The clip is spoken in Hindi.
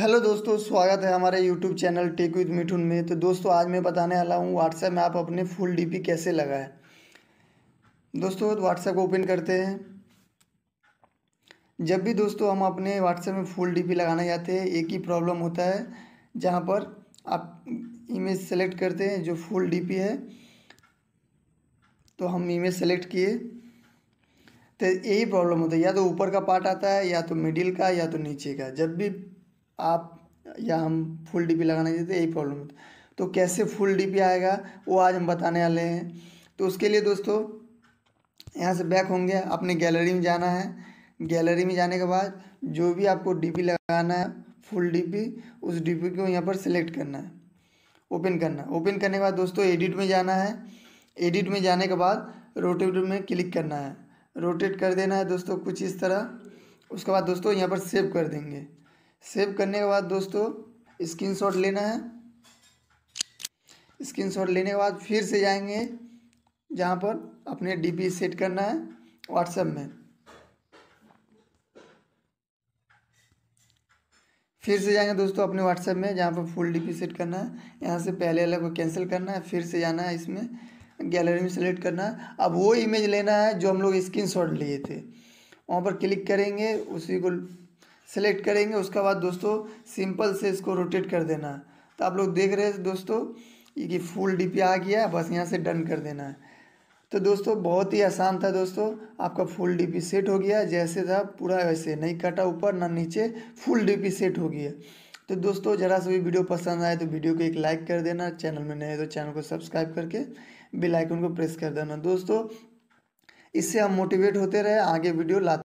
हेलो दोस्तों स्वागत है हमारे YouTube channel tech with Mithun में तो दोस्तों आज मैं बताने वाला हूँ व्हाट्सएप में आप अपने फुल डीपी कैसे लगाए दोस्तों व्हाट्सएप को ओपन करते हैं जब भी दोस्तों हम अपने व्हाट्सएप में फुल डीपी लगाना चाहते हैं एक ही प्रॉब्लम होता है जहाँ पर आप इमेज सेलेक्ट करते हैं जो फुल डी है तो हम इमेज सेलेक्ट किए तो यही प्रॉब्लम होता है या तो ऊपर का पार्ट आता है या तो मिडिल का या तो नीचे का जब भी आप या हम फुल डीपी लगाना चाहते यही प्रॉब्लम तो कैसे फुल डीपी आएगा वो आज हम बताने वाले हैं तो उसके लिए दोस्तों यहाँ से बैक होंगे अपने गैलरी में जाना है गैलरी में जाने के बाद जो भी आपको डीपी लगाना है फुल डीपी उस डीपी को यहाँ पर सिलेक्ट करना है ओपन करना है ओपन करने के बाद दोस्तों एडिट में जाना है एडिट में जाने के बाद रोटेट में क्लिक करना है रोटेट कर देना है दोस्तों कुछ इस तरह उसके बाद दोस्तों यहाँ पर सेव कर देंगे सेव करने के बाद दोस्तों स्क्रीनशॉट लेना है स्क्रीनशॉट लेने के बाद फिर से जाएंगे जहाँ पर अपने डीपी सेट करना है व्हाट्सएप में फिर से जाएंगे दोस्तों अपने व्हाट्सएप में जहाँ पर फुल डीपी सेट करना है यहाँ से पहले वाले को कैंसिल करना है फिर से जाना है इसमें गैलरी में सेलेक्ट करना है अब वो इमेज लेना है जो हम लोग स्क्रीन शॉट लिए थे वहाँ पर क्लिक करेंगे उसी को सेलेक्ट करेंगे उसके बाद दोस्तों सिंपल से इसको रोटेट कर देना तो आप लोग देख रहे हैं दोस्तों ये फुल डी आ गया बस यहाँ से डन कर देना है तो दोस्तों बहुत ही आसान था दोस्तों आपका फुल डीपी सेट हो गया जैसे था पूरा वैसे नहीं कटा ऊपर ना नीचे फुल डीपी सेट हो गया तो दोस्तों जरा सा भी वीडियो पसंद आए तो वीडियो को एक लाइक कर देना चैनल में नए तो चैनल को सब्सक्राइब करके बेलाइकन को प्रेस कर देना दोस्तों इससे हम मोटिवेट होते रहे आगे वीडियो लाते